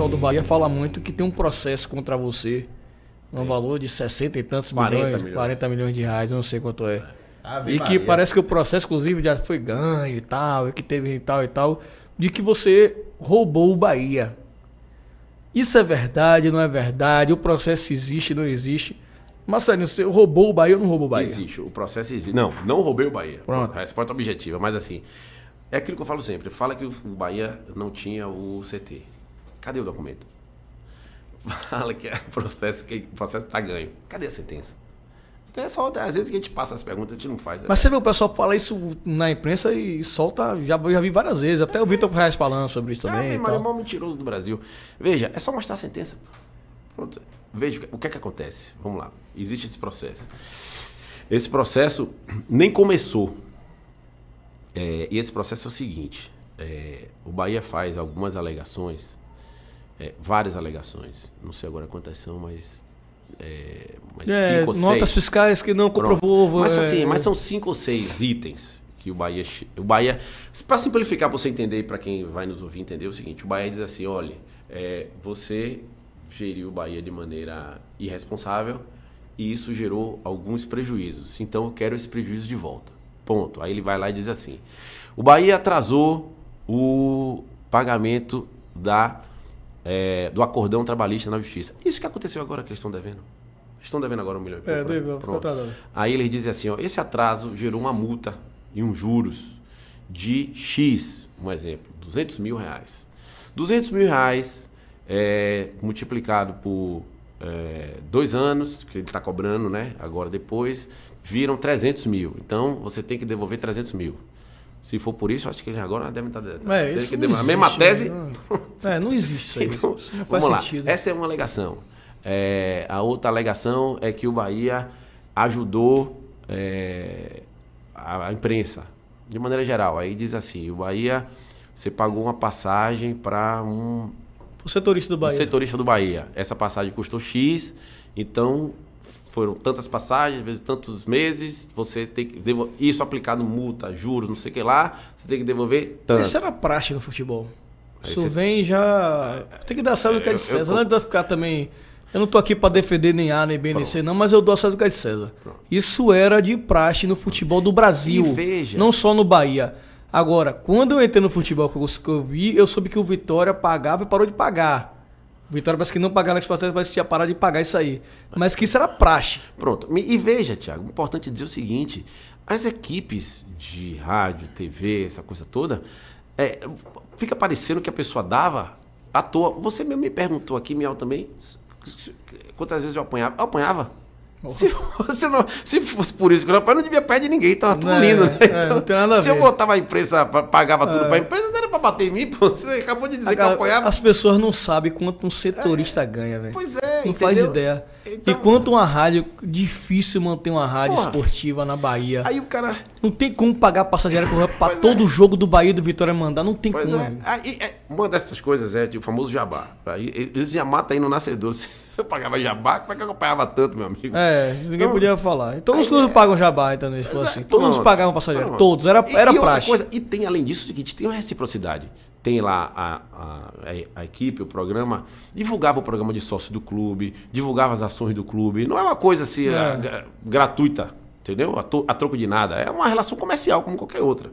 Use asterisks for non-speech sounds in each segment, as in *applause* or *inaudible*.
pessoal do Bahia fala muito que tem um processo contra você. No é. valor de 60 e tantos 40 milhões, milhões, 40 milhões de reais, eu não sei quanto é. Ave ah, e que parece que o processo, inclusive, já foi ganho e tal, e que teve e tal e tal, de que você roubou o Bahia. Isso é verdade, não é verdade? O processo existe, não existe? Marcelinho, você roubou o Bahia ou não roubou o Bahia? Existe, o processo existe. Não, não roubei o Bahia. Pronto. A resposta é objetiva, mas assim, é aquilo que eu falo sempre. Fala que o Bahia não tinha o CT. Cadê o documento? *laughs* Fala que é processo, que o processo está ganho. Cadê a sentença? Então é só, às vezes que a gente passa as perguntas, a gente não faz. Né? Mas você vê o pessoal fala isso na imprensa e solta, já, já vi várias vezes, até é. o Vitor é. Reis falando sobre isso ah, também. É, mas é o maior mentiroso do Brasil. Veja, é só mostrar a sentença. Pronto. Veja o que é que acontece. Vamos lá. Existe esse processo. Esse processo nem começou. É, e esse processo é o seguinte: é, o Bahia faz algumas alegações é, várias alegações. Não sei agora quantas são, mas. É, mas é, cinco ou notas seis. fiscais que não comprovou. Mas, é. assim, mas são cinco ou seis itens que o Bahia. O Bahia. Para simplificar para você entender, para quem vai nos ouvir entender, é o seguinte: o Bahia diz assim, olha, é, você geriu o Bahia de maneira irresponsável e isso gerou alguns prejuízos. Então eu quero esse prejuízo de volta. Ponto. Aí ele vai lá e diz assim: o Bahia atrasou o pagamento da é, do acordão trabalhista na justiça. Isso que aconteceu agora que eles estão devendo. Estão devendo agora um milhão e pouco. É, Pronto. Aí eles dizem assim, ó, esse atraso gerou uma multa e uns juros de X, um exemplo, 200 mil reais. 200 mil reais é, multiplicado por é, dois anos, que ele está cobrando né, agora depois, viram 300 mil. Então, você tem que devolver 300 mil. Se for por isso, acho que ele agora deve tá estar. É, isso a mesma tese. Não. Né? É, não existe isso aí. Então, não faz vamos sentido. lá. Essa é uma alegação. É, a outra alegação é que o Bahia ajudou é, a, a, imprensa, de maneira geral. Aí diz assim: o Bahia, você pagou uma passagem para um. O setorista do Bahia. Um setorista do Bahia. Essa passagem custou X, então foram tantas passagens, vezes tantos meses, você tem que devolver, isso aplicado multa, juros, não sei o que lá, você tem que devolver tanto. Isso era praxe no futebol. Aí isso você... vem já. Tem que dar sabe o que é de é, César. Eu, eu... Não é ficar também. Eu não tô aqui para defender nem A, nem B, nem C, não, mas eu dou a sabe que é de César. Pronto. Isso era de praxe no futebol do Brasil. E veja. Não só no Bahia. Agora, quando eu entrei no futebol que eu vi, eu soube que o Vitória pagava e parou de pagar. Vitória parece que não pagar Alex exportação, parece que tinha parado de pagar isso aí. Mas que isso era praxe. Pronto. E veja, Tiago, importante dizer o seguinte: as equipes de rádio, TV, essa coisa toda, é, fica parecendo que a pessoa dava à toa. Você mesmo me perguntou aqui, Miau, também, quantas vezes eu apanhava. Eu apanhava? Se, fosse, *laughs* não, se fosse, por isso que eu não, eu não devia perder ninguém, tava tudo é, lindo. Né? É, então, é, se eu botava a imprensa, pagava tudo é. pra imprensa, bater em mim, pô, você acabou de dizer Agora, que eu apanhava. As pessoas não sabem quanto um setorista é, ganha, velho. Pois é, é, não entendeu? faz ideia. Então, e quanto uma rádio, difícil manter uma rádio porra, esportiva na Bahia. Aí o cara. Não tem como pagar passageiro para é. todo é. jogo do Bahia do Vitória mandar, não tem pois como. É. Aí, é. Uma dessas coisas é tipo, o famoso jabá. Eles já matam aí no nascedor. *laughs* Se eu pagava jabá, como é que eu acompanhava tanto, meu amigo? É, ninguém então, podia falar. Então os clubes é- pagam jabá, então eles falam assim. Todos pagavam passageiro, todos, era, era e, e prática. Coisa, e tem, além disso, o seguinte: tem uma reciprocidade tem lá a, a, a, equipe, o programa, divulgava o programa de sócio do clube, divulgava as ações do clube. Não é uma coisa assim é. Ah, gratuita, entendeu? A, to, a, troco de nada. É uma relação comercial como qualquer outra.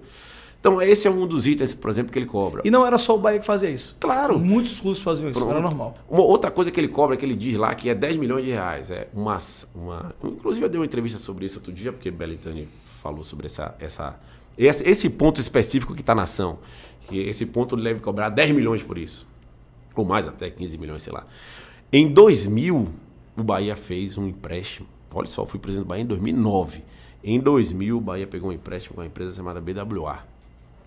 Então, esse é um dos itens, por exemplo, que ele cobra. E não era só o Bahia que fazia isso. Claro. Muitos clubes faziam isso, Pronto. era normal. Uma outra coisa que ele cobra, que ele diz lá, que é 10 milhões de reais. É uma, uma... Inclusive, eu dei uma entrevista sobre isso outro dia, porque Belitani falou sobre essa, essa esse, esse ponto específico que está na ação, que esse ponto deve cobrar 10 milhões por isso, ou mais até 15 milhões, sei lá. Em 2000, o Bahia fez um empréstimo. Olha só, fui presidente do Bahia em 2009. Em 2000, o Bahia pegou um empréstimo com uma empresa chamada BWA.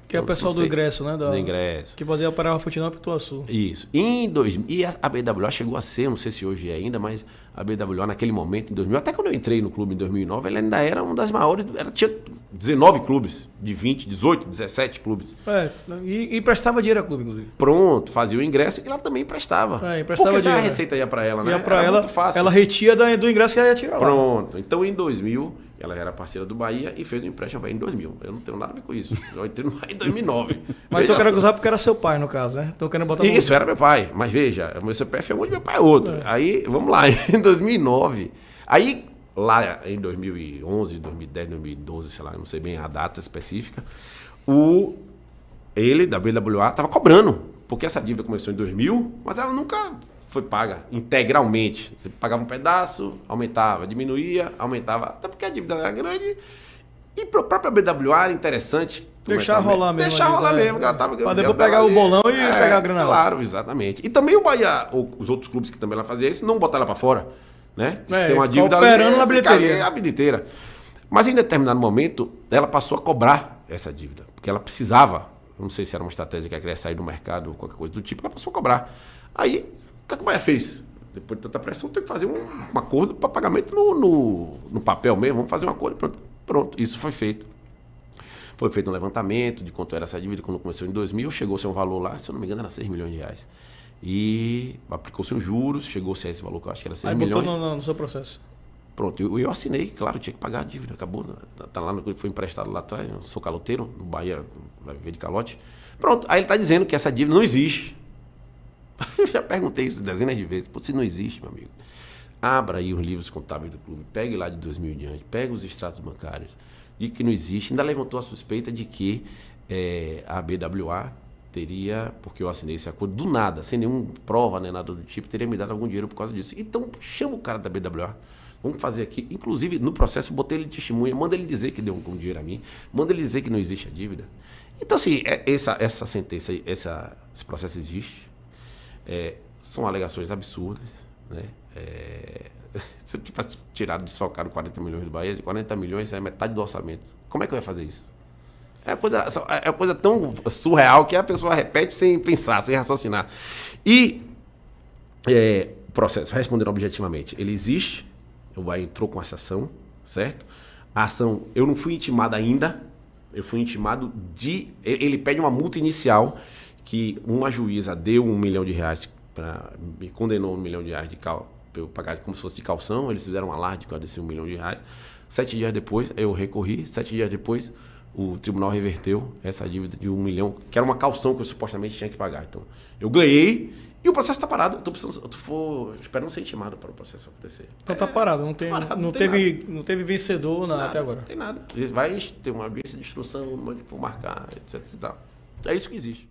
Que é o então, pessoal do ingresso, né? Da, do ingresso. Que fazia parar o Futebol para o Isso. Em 2000, e a, a BWA chegou a ser, não sei se hoje é ainda, mas a BWA naquele momento, em 2000, até quando eu entrei no clube em 2009, ela ainda era uma das maiores, ela tinha 19 clubes, de 20, 18, 17 clubes. É, e, emprestava dinheiro a clube, inclusive. Pronto, fazia o ingresso e ela também emprestava. É, emprestava Porque dinheiro. a né? receita ia para ela, né? Ia para ela, ela retia do ingresso que ela ia tirar Pronto, então em 2000, ela era parceira do Bahia e fez um empréstimo para em 2000. Eu não tenho nada a ver com isso. Eu entrei no Bahia em 2009. *laughs* mas veja tu querendo usar porque era seu pai, no caso, né? Tô querendo botar Isso, era meu pai. Mas veja, meu CPF é um de meu pai é outro. É. Aí, vamos lá, *laughs* em 2009... Aí lá em 2011, 2010, 2012, sei lá, não sei bem a data específica, o ele da BWA estava cobrando, porque essa dívida começou em 2000, mas ela nunca foi paga integralmente. Você pagava um pedaço, aumentava, diminuía, aumentava, até porque a dívida era grande. E para a própria BWA era interessante. Deixar rolar mesmo. Deixar rolar né? mesmo. Ela tava, pra depois pegar ali. o bolão e é, pegar a grana Claro, exatamente. E também o Bahia, os outros clubes que também ela faziam isso, não botaram ela para fora né? É, tem uma dívida operando ali, na bilheteria. a bilheteira. Mas em determinado momento, ela passou a cobrar essa dívida, porque ela precisava, não sei se era uma estratégia que ela queria sair do mercado ou qualquer coisa do tipo, ela passou a cobrar. Aí, o que a é Cubaia fez? Depois de tanta pressão, tem que fazer um, um acordo para pagamento no, no, no, papel mesmo, vamos fazer um acordo, pronto, pronto, isso foi feito. Foi feito um levantamento de quanto era essa dívida quando começou em 2000, chegou a ser um valor lá, se eu não me engano, era 6 milhões de reais e aplicou seus juros, chegou-se a esse valor que eu acho que era 6 Aí milhões. Aí botou no, no, seu processo. Pronto, eu, eu assinei, claro, tinha que pagar a dívida, acabou, né? tá, tá lá, no, foi emprestado lá atrás, eu sou caloteiro, no Bahia vai viver de calote. Pronto, aí ele está dizendo que essa dívida não existe. *laughs* Eu já perguntei isso dezenas de vezes, pô, se não existe, meu amigo. Abra aí os livros contábeis do clube, pegue lá de 2000 em diante, pegue os extratos bancários, de que não existe. Ainda levantou a suspeita de que é, a BWA teria, porque eu assinei esse acordo do nada, sem nenhuma prova nem nada do tipo, teria me dado algum dinheiro por causa disso. Então chama o cara da BWA, vamos fazer aqui. Inclusive, no processo, botei ele de testemunha, manda ele dizer que deu algum dinheiro a mim, manda ele dizer que não existe a dívida. Então, assim, é, essa, essa sentença, essa, esse processo existe. É, são alegações absurdas, né? É, *laughs* se eu tivesse tirado, desfalcado 40 milhões do Bahia, 40 milhões é metade do orçamento. Como é que eu ia fazer isso? É coisa, é coisa tão surreal que a pessoa repete sem pensar, sem raciocinar. E é, processo, respondendo objetivamente, ele existe. O Bahia entrou com essa ação, certo? A ação, eu não fui intimado ainda. Eu fui intimado de. Ele pede uma multa inicial que uma juíza deu um milhão de reais me condenou um milhão de reais de cal, eu pagar como se fosse de calção. Eles fizeram um alarde com desse um milhão de reais. Sete dias depois eu recorri. Sete dias depois o tribunal reverteu essa dívida de um milhão, que era uma calção que eu supostamente tinha que pagar. Então, eu ganhei e o processo está parado. Eu, tô precisando, eu, tô, for, espero não ser intimado para o processo acontecer. Então está é, parado, não, tá tem, parado, não, não tem teve, não teve vencedor nada, até agora. Não tem nada. Vai ter uma audiência de instrução, uma de marcar, etc. É isso que existe.